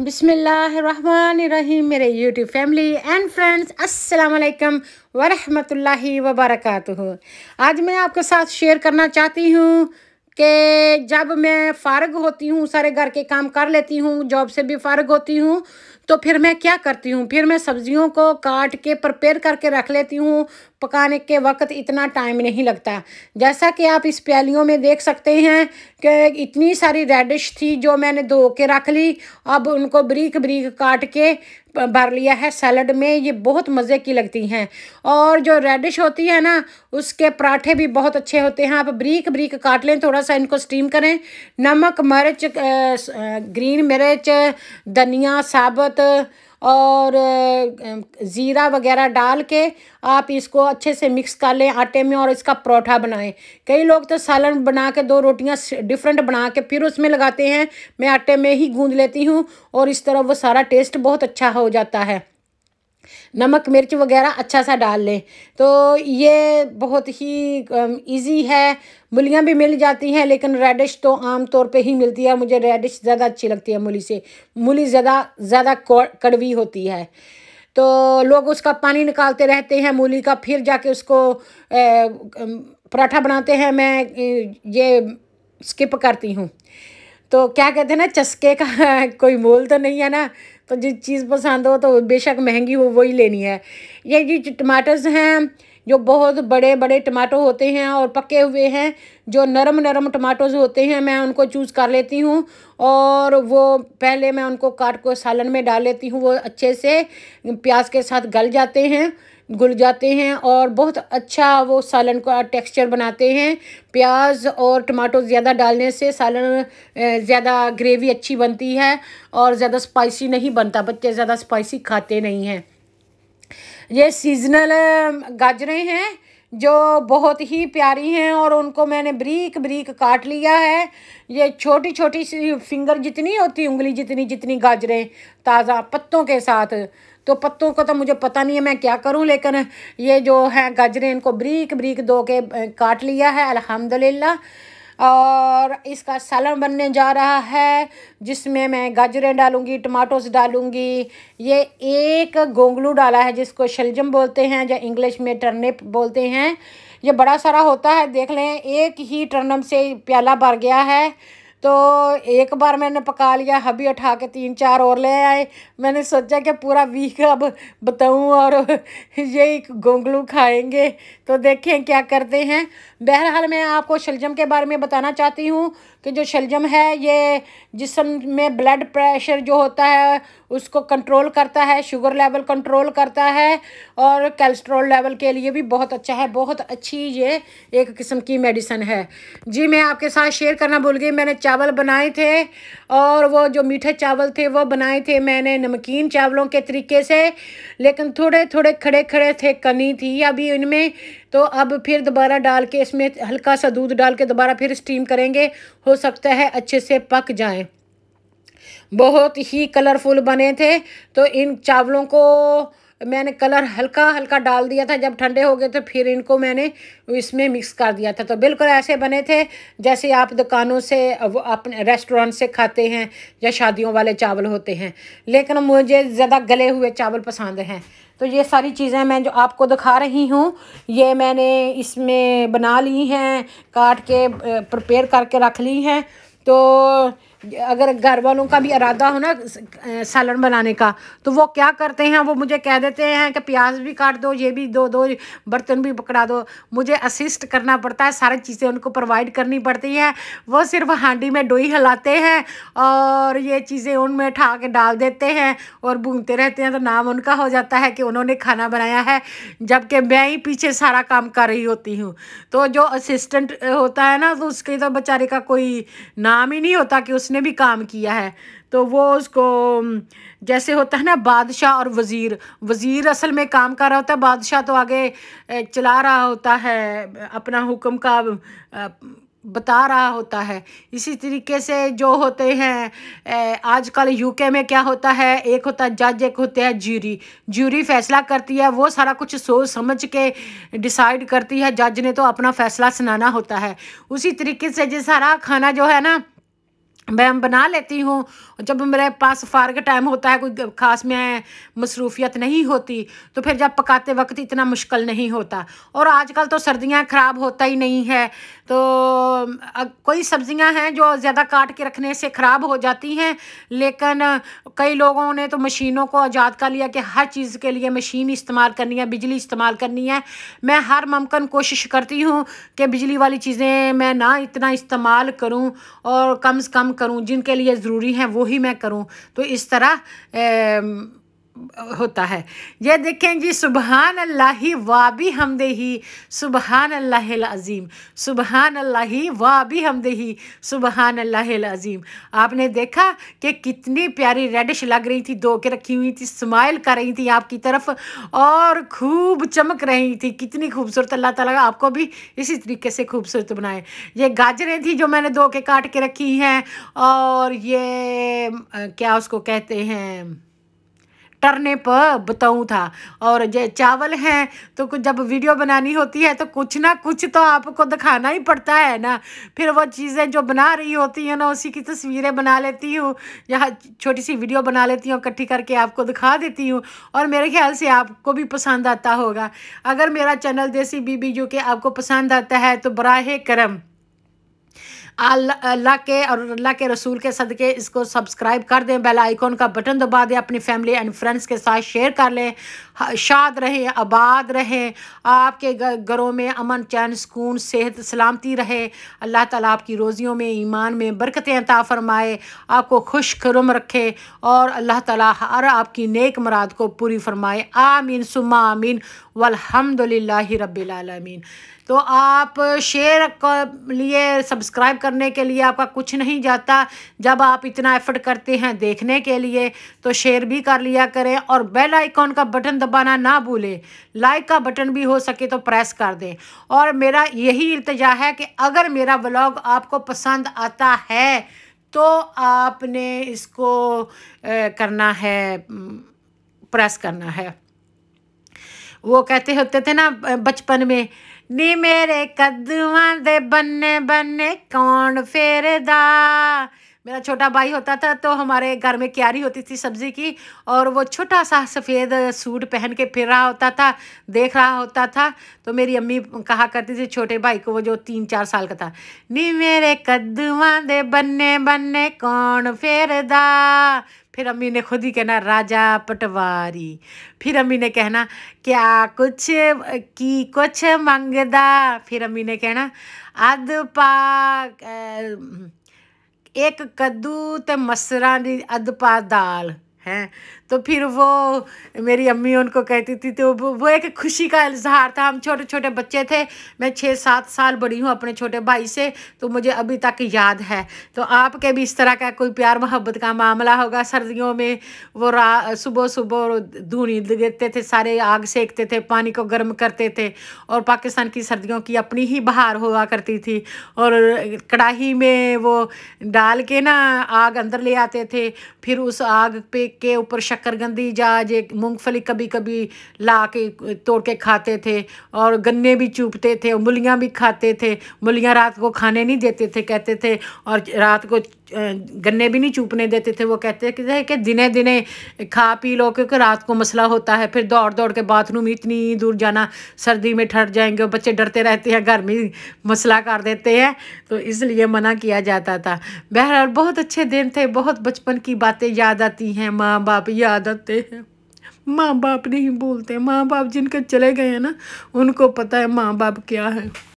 बिसमीम मेरे YouTube family and friends अस्सलाम वालेकुम वरहमतुल्लाहि वबरकatuh आज मैं आपके साथ शेयर करना चाहती हूँ कि जब मैं फ़ारग होती हूँ सारे घर के काम कर लेती हूँ जॉब से भी फ़ारग होती हूँ तो फिर मैं क्या करती हूँ फिर मैं सब्जियों को काट के प्रपेयर करके रख लेती हूँ पकाने के वक्त इतना टाइम नहीं लगता जैसा कि आप इस प्यालियों में देख सकते हैं कि इतनी सारी रेडिश थी जो मैंने धो के रख ली अब उनको ब्रीक ब्रीक काट के भर लिया है सैलड में ये बहुत मज़े की लगती हैं और जो रेडिश होती है ना उसके पराठे भी बहुत अच्छे होते हैं आप ब्रीक ब्रीक काट लें थोड़ा सा इनको स्टीम करें नमक मिर्च ग्रीन मिर्च धनिया साबुत और ज़ीरा वगैरह डाल के आप इसको अच्छे से मिक्स कर लें आटे में और इसका परोठा बनाएं कई लोग तो सालन बना के दो रोटियां डिफरेंट बना के फिर उसमें लगाते हैं मैं आटे में ही गूंद लेती हूँ और इस तरह वो सारा टेस्ट बहुत अच्छा हो जाता है नमक मिर्च वगैरह अच्छा सा डाल लें तो ये बहुत ही इजी है मूलियाँ भी मिल जाती हैं लेकिन रेडिश तो आम तौर पे ही मिलती है मुझे रेडिश ज़्यादा अच्छी लगती है मूली से मूली ज़्यादा ज़्यादा कड़वी होती है तो लोग उसका पानी निकालते रहते हैं मूली का फिर जाके उसको पराठा बनाते हैं मैं ये स्किप करती हूँ तो क्या कहते हैं ना चस्के का कोई मोल तो नहीं है ना तो जिस चीज़ पसंद हो तो बेशक महंगी हो वही लेनी है ये जी टमाटर्स हैं जो बहुत बड़े बड़े टमाटो होते हैं और पके हुए हैं जो नरम नरम टमाटोज़ होते हैं मैं उनको चूज़ कर लेती हूँ और वो पहले मैं उनको काट को सालन में डाल लेती हूँ वो अच्छे से प्याज के साथ गल जाते हैं घुल जाते हैं और बहुत अच्छा वो सालन का टेक्सचर बनाते हैं प्याज और टमाटो ज़्यादा डालने से सालन ज़्यादा ग्रेवी अच्छी बनती है और ज़्यादा स्पाइसी नहीं बनता बच्चे ज़्यादा स्पाइसी खाते नहीं हैं ये सीजनल गाजरें हैं जो बहुत ही प्यारी हैं और उनको मैंने ब्रीक ब्रीक काट लिया है ये छोटी छोटी सी फिंगर जितनी होती उंगली जितनी जितनी गाजरें ताज़ा पत्तों के साथ तो पत्तों को तो मुझे पता नहीं है मैं क्या करूं लेकिन ये जो है गाजरें इनको ब्रीक ब्रीक दो के काट लिया है अल्हम्दुलिल्लाह और इसका सालन बनने जा रहा है जिसमें मैं गाजरें डालूंगी टमाटोस डालूंगी ये एक गोंगलू डाला है जिसको शलजम बोलते हैं या इंग्लिश में टर्निप बोलते हैं ये बड़ा सारा होता है देख लें एक ही टर्नम से प्याला भर गया है तो एक बार मैंने पका लिया हबी उठा के तीन चार और ले आए मैंने सोचा कि पूरा वीक अब बताऊं और यही गोंगलू खाएंगे तो देखें क्या करते हैं बहरहाल मैं आपको शलजम के बारे में बताना चाहती हूँ कि जो शलजम है ये जिसम में ब्लड प्रेशर जो होता है उसको कंट्रोल करता है शुगर लेवल कंट्रोल करता है और कैलेस्ट्रोल लेवल के लिए भी बहुत अच्छा है बहुत अच्छी ये एक किस्म की मेडिसन है जी मैं आपके साथ शेयर करना भूल गई मैंने चावल बनाए थे और वो जो मीठे चावल थे वो बनाए थे मैंने नमकीन चावलों के तरीके से लेकिन थोड़े थोड़े खड़े खड़े थे कनी थी अभी इनमें तो अब फिर दोबारा डाल के इसमें हल्का सा दूध डाल के दोबारा फिर स्टीम करेंगे हो सकता है अच्छे से पक जाएं बहुत ही कलरफुल बने थे तो इन चावलों को मैंने कलर हल्का हल्का डाल दिया था जब ठंडे हो गए तो फिर इनको मैंने इसमें मिक्स कर दिया था तो बिल्कुल ऐसे बने थे जैसे आप दुकानों से अपने रेस्टोरेंट से खाते हैं या शादियों वाले चावल होते हैं लेकिन मुझे ज़्यादा गले हुए चावल पसंद हैं तो ये सारी चीज़ें मैं जो आपको दिखा रही हूँ ये मैंने इसमें बना ली हैं काट के प्रपेयर करके रख ली हैं तो अगर घर वालों का भी इरादा हो ना सालन बनाने का तो वो क्या करते हैं वो मुझे कह देते हैं कि प्याज भी काट दो ये भी दो दो बर्तन भी पकड़ा दो मुझे असिस्ट करना पड़ता है सारी चीज़ें उनको प्रोवाइड करनी पड़ती हैं वो सिर्फ हांडी में डोई हिलाते हैं और ये चीज़ें उनमें ठा के डाल देते हैं और भूनते रहते हैं तो नाम उनका हो जाता है कि उन्होंने खाना बनाया है जबकि मैं ही पीछे सारा काम कर रही होती हूँ तो जो असिस्टेंट होता है ना तो उसके तो बेचारे का कोई नाम ही नहीं होता कि उसने उसने भी काम किया है तो वो उसको जैसे होता है ना बादशाह और वज़ीर वज़ीर असल में काम कर रहा होता है बादशाह तो आगे चला रहा होता है अपना हुक्म का बता रहा होता है इसी तरीके से जो होते हैं आजकल यूके में क्या होता है एक होता है जज एक होते हैं ज्यूरी ज्यूरी फैसला करती है वो सारा कुछ सोच समझ के डिसाइड करती है जज ने तो अपना फैसला सुनाना होता है उसी तरीके से जो सारा खाना जो है ना मैं बना लेती हूँ जब मेरे पास फारग टाइम होता है कोई ख़ास में मसरूफियत नहीं होती तो फिर जब पकाते वक्त इतना मुश्किल नहीं होता और आजकल तो सर्दियाँ ख़राब होता ही नहीं है तो कोई सब्ज़ियाँ हैं जो ज़्यादा काट के रखने से ख़राब हो जाती हैं लेकिन कई लोगों ने तो मशीनों को आज़ाद कर लिया कि हर चीज़ के लिए मशीन इस्तेमाल करनी है बिजली इस्तेमाल करनी है मैं हर मुमकिन कोशिश करती हूँ कि बिजली वाली चीज़ें मैं ना इतना इस्तेमाल करूँ और कम से कम करूं जिनके लिए ज़रूरी हैं वो ही मैं करूं तो इस तरह होता है यह देखें जी सुबहान अल्लाह वाबी ही सुबहान अल्लाह अज़ीम सुबहान अल्लाह वाबी ही सुबहान अल्लाजीम आपने देखा कि कितनी प्यारी रेडिश लग रही थी दो के रखी हुई थी स्माइल कर रही थी आपकी तरफ और खूब चमक रही थी कितनी खूबसूरत अल्लाह ताला आपको भी इसी तरीके से खूबसूरत बनाए ये गाजरें थी जो मैंने दो के काट के रखी हैं और ये क्या उसको कहते हैं टरने पर बताऊँ था और जय चावल हैं तो जब वीडियो बनानी होती है तो कुछ ना कुछ तो आपको दिखाना ही पड़ता है ना फिर वो चीज़ें जो बना रही होती हैं ना उसी की तस्वीरें बना लेती हूँ या छोटी सी वीडियो बना लेती हूँ इकट्ठी करके आपको दिखा देती हूँ और मेरे ख्याल से आपको भी पसंद आता होगा अगर मेरा चैनल देसी बीबी जो कि आपको पसंद आता है तो बराह करम अल्लाह के और अल्लाह के रसूल के सदके इसको सब्सक्राइब कर दें बेल आइकॉन का बटन दबा दें अपनी फैमिली एंड फ्रेंड्स के साथ शेयर कर लें शाद रहें आबाद रहें आपके घरों में अमन चैन सुकून सेहत सलामती रहे अल्लाह ताला आपकी रोज़ियों में ईमान में बरकतें अता फरमाए आपको खुश करम रखे और अल्लाह ताला हर आपकी नेक मराद को पूरी फरमाए आमीन सुमा आमीन वलहमदिल्ला रबीआलमीन तो आप शेयर लिए सब्सक्राइब करने के लिए आपका कुछ नहीं जाता जब आप इतना एफर्ट करते हैं देखने के लिए तो शेयर भी कर लिया करें और बेल आइकॉन का बटन दबाना ना भूलें लाइक का बटन भी हो सके तो प्रेस कर दें और मेरा यही इल्तजा है कि अगर मेरा ब्लॉग आपको पसंद आता है तो आपने इसको करना है प्रेस करना है वो कहते होते थे ना बचपन में मेरे ਮੇਰੇ ਕਦਮਾਂ ਦੇ बन्ने कौन फेरे दा मेरा छोटा भाई होता था तो हमारे घर में क्यारी होती थी सब्जी की और वो छोटा सा सफ़ेद सूट पहन के फिर रहा होता था देख रहा होता था तो मेरी अम्मी कहा करती थी छोटे भाई को वो जो तीन चार साल का था नी मेरे कद्दूआं दे बन्ने बन्ने कौन फेरदा फिर अम्मी ने खुद ही कहना राजा पटवारी फिर अम्मी ने कहना क्या कुछ की कुछ मंगदा फिर अम्मी ने कहना अद पा एक कद्दू तो मसरां दी अद पा दाल हैं तो फिर वो मेरी अम्मी उनको कहती थी तो वो, एक खुशी का इजहार था हम छोटे छोटे बच्चे थे मैं छः सात साल बड़ी हूँ अपने छोटे भाई से तो मुझे अभी तक याद है तो आपके भी इस तरह का कोई प्यार मोहब्बत का मामला होगा सर्दियों में वो रा सुबह सुबह धूनी देते थे सारे आग सेकते थे पानी को गर्म करते थे और पाकिस्तान की सर्दियों की अपनी ही बहार हुआ करती थी और कड़ाही में वो डाल के ना आग अंदर ले आते थे फिर उस आग पे के ऊपर शक्करगंदी या एक मूँगफली कभी कभी ला के तोड़ के खाते थे और गन्ने भी चूपते थे और मूलियाँ भी खाते थे मूलियाँ रात को खाने नहीं देते थे कहते थे और रात को गन्ने भी नहीं चूपने देते थे वो कहते थे कि दिने दिने खा पी लो क्योंकि रात को मसला होता है फिर दौड़ दौड़ के बाथरूम इतनी दूर जाना सर्दी में ठहर जाएंगे बच्चे डरते रहते हैं घर में मसला कर देते हैं तो इसलिए मना किया जाता था बहरहाल बहुत अच्छे दिन थे बहुत बचपन की बातें याद आती हैं माँ बाप याद आते हैं माँ बाप नहीं बोलते माँ बाप जिनके चले गए हैं ना उनको पता है माँ बाप क्या है